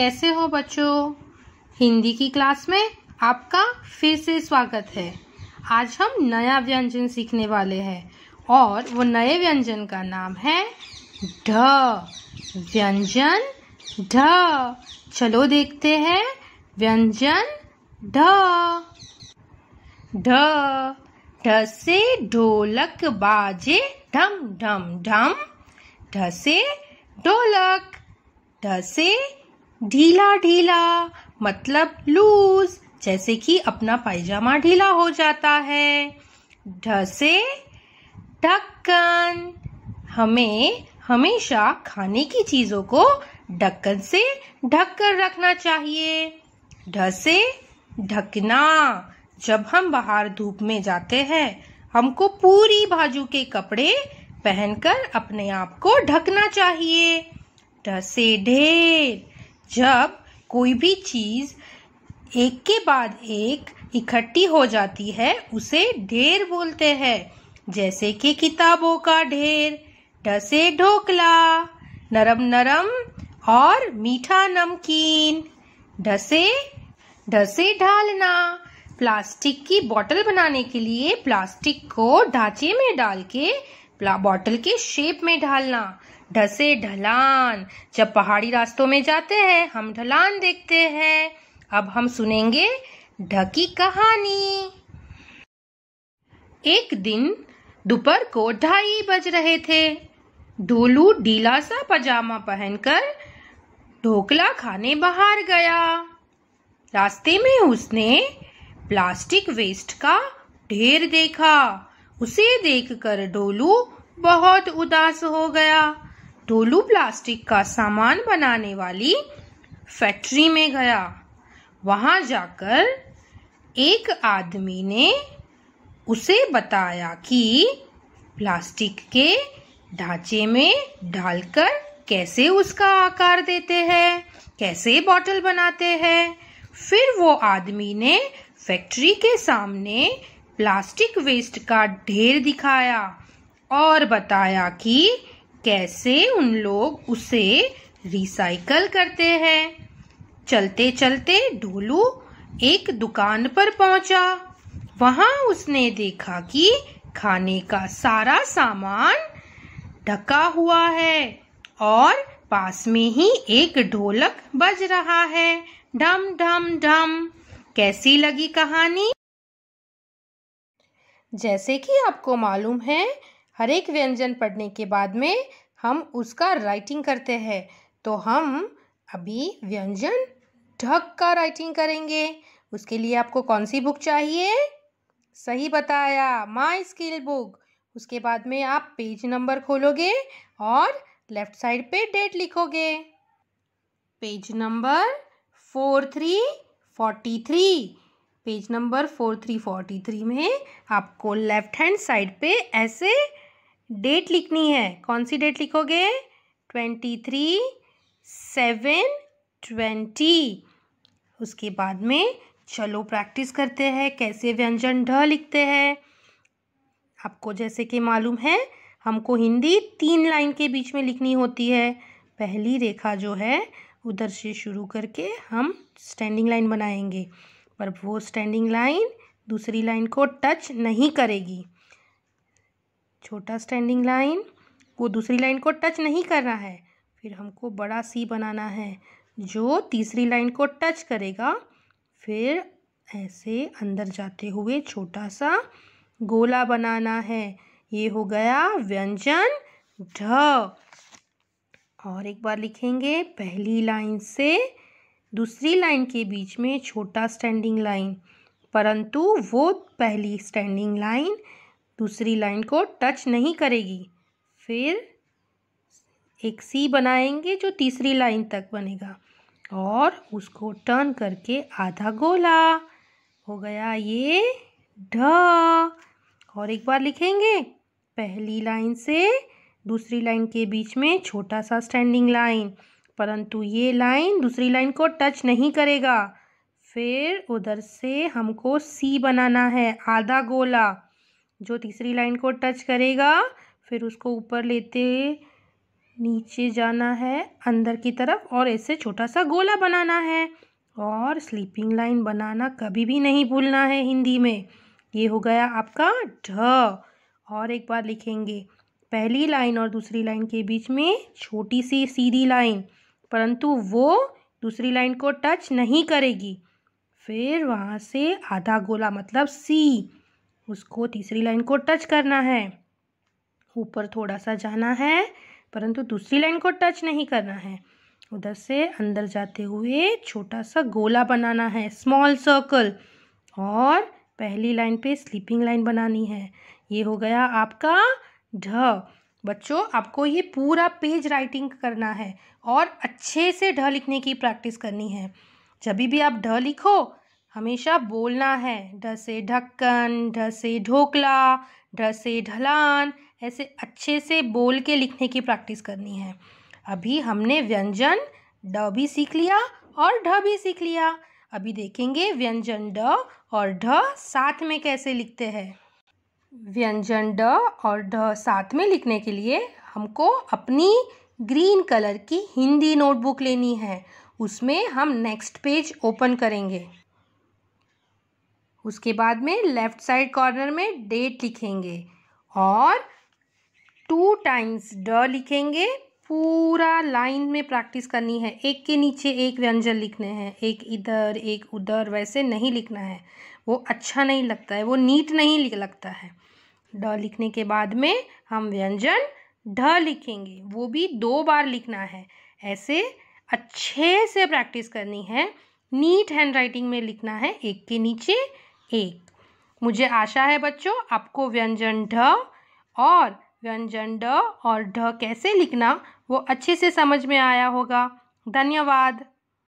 कैसे हो बच्चों हिंदी की क्लास में आपका फिर से स्वागत है आज हम नया व्यंजन सीखने वाले हैं और वो नए व्यंजन का नाम है ढ व्यंजन ढ चलो देखते हैं व्यंजन ढ ढ ढ से ढोलक बाजे ढम ढम ढम ढ से ढोलक ढ से ढीला ढीला मतलब लूज जैसे कि अपना पायजामा ढीला हो जाता है ढसे ढक्कन हमें हमेशा खाने की चीजों को ढक्कन से ढक कर रखना चाहिए ढसे ढकना जब हम बाहर धूप में जाते हैं हमको पूरी बाजू के कपड़े पहनकर अपने आप को ढकना चाहिए ढसे ढेर जब कोई भी चीज़ एक के बाद एक इकट्ठी हो जाती है उसे ढेर बोलते हैं जैसे कि किताबों का ढेर डसे ढोकला नरम नरम और मीठा नमकीन डसे डसे ढालना प्लास्टिक की बोतल बनाने के लिए प्लास्टिक को ढांचे में डाल के बोतल के शेप में ढालना ढसे ढलान जब पहाड़ी रास्तों में जाते हैं हम ढलान देखते हैं अब हम सुनेंगे ढकी कहानी एक दिन दोपहर को ढाई बज रहे थे ढोलू ढीला सा पजामा पहनकर ढोकला खाने बाहर गया रास्ते में उसने प्लास्टिक वेस्ट का ढेर देखा उसे देखकर ढोलू बहुत उदास हो गया डोलू प्लास्टिक का सामान बनाने वाली फैक्ट्री में गया वहाँ जाकर एक आदमी ने उसे बताया कि प्लास्टिक के ढांचे में डालकर कैसे उसका आकार देते हैं कैसे बॉटल बनाते हैं फिर वो आदमी ने फैक्ट्री के सामने प्लास्टिक वेस्ट का ढेर दिखाया और बताया कि कैसे उन लोग उसे रिसाइकल करते हैं चलते चलते ढोलू एक दुकान पर पहुंचा वहां उसने देखा कि खाने का सारा सामान ढका हुआ है और पास में ही एक ढोलक बज रहा है ढम ढम ढम कैसी लगी कहानी जैसे कि आपको मालूम है हर एक व्यंजन पढ़ने के बाद में हम उसका राइटिंग करते हैं तो हम अभी व्यंजन ढक का राइटिंग करेंगे उसके लिए आपको कौन सी बुक चाहिए सही बताया माई स्किल बुक उसके बाद में आप पेज नंबर खोलोगे और लेफ्ट साइड पे डेट लिखोगे page number four three forty three page number four three forty three में आपको लेफ्ट हैंड साइड पे ऐसे डेट लिखनी है कौन सी डेट लिखोगे ट्वेंटी थ्री सेवन ट्वेंटी उसके बाद में चलो प्रैक्टिस करते हैं कैसे व्यंजन ढ लिखते हैं आपको जैसे कि मालूम है हमको हिंदी तीन लाइन के बीच में लिखनी होती है पहली रेखा जो है उधर से शुरू करके हम स्टैंडिंग लाइन बनाएंगे पर वो स्टैंडिंग लाइन दूसरी लाइन को टच नहीं करेगी छोटा स्टैंडिंग लाइन वो दूसरी लाइन को टच नहीं कर रहा है फिर हमको बड़ा सी बनाना है जो तीसरी लाइन को टच करेगा फिर ऐसे अंदर जाते हुए छोटा सा गोला बनाना है ये हो गया व्यंजन ढ और एक बार लिखेंगे पहली लाइन से दूसरी लाइन के बीच में छोटा स्टैंडिंग लाइन परंतु वो पहली स्टैंडिंग लाइन दूसरी लाइन को टच नहीं करेगी फिर एक सी बनाएंगे जो तीसरी लाइन तक बनेगा और उसको टर्न करके आधा गोला हो गया ये ढ और एक बार लिखेंगे पहली लाइन से दूसरी लाइन के बीच में छोटा सा स्टैंडिंग लाइन परंतु ये लाइन दूसरी लाइन को टच नहीं करेगा फिर उधर से हमको सी बनाना है आधा गोला जो तीसरी लाइन को टच करेगा फिर उसको ऊपर लेते नीचे जाना है अंदर की तरफ और ऐसे छोटा सा गोला बनाना है और स्लीपिंग लाइन बनाना कभी भी नहीं भूलना है हिंदी में ये हो गया आपका ढ और एक बार लिखेंगे पहली लाइन और दूसरी लाइन के बीच में छोटी सी सीधी लाइन परंतु वो दूसरी लाइन को टच नहीं करेगी फिर वहाँ से आधा गोला मतलब सी उसको तीसरी लाइन को टच करना है ऊपर थोड़ा सा जाना है परंतु दूसरी लाइन को टच नहीं करना है उधर से अंदर जाते हुए छोटा सा गोला बनाना है स्मॉल सर्कल और पहली लाइन पे स्लीपिंग लाइन बनानी है ये हो गया आपका ढ बच्चों आपको ये पूरा पेज राइटिंग करना है और अच्छे से ढ लिखने की प्रैक्टिस करनी है जब भी आप ढ लिखो हमेशा बोलना है ढ से ढक्कन ढ से ढोकला ढ से ढलान ऐसे अच्छे से बोल के लिखने की प्रैक्टिस करनी है अभी हमने व्यंजन ड भी सीख लिया और ढ भी सीख लिया अभी देखेंगे व्यंजन ड और ढ साथ में कैसे लिखते हैं व्यंजन ड और ढ साथ में लिखने के लिए हमको अपनी ग्रीन कलर की हिंदी नोटबुक लेनी है उसमें हम नेक्स्ट पेज ओपन करेंगे उसके बाद में लेफ़्ट साइड कॉर्नर में डेट लिखेंगे और टू टाइम्स ड लिखेंगे पूरा लाइन में प्रैक्टिस करनी है एक के नीचे एक व्यंजन लिखने हैं एक इधर एक उधर वैसे नहीं लिखना है वो अच्छा नहीं लगता है वो नीट नहीं लगता है ड लिखने के बाद में हम व्यंजन ढ लिखेंगे वो भी दो बार लिखना है ऐसे अच्छे से प्रैक्टिस करनी है नीट हैंड राइटिंग में लिखना है एक के नीचे एक मुझे आशा है बच्चों आपको व्यंजन ढ और व्यंजन ड और ढ कैसे लिखना वो अच्छे से समझ में आया होगा धन्यवाद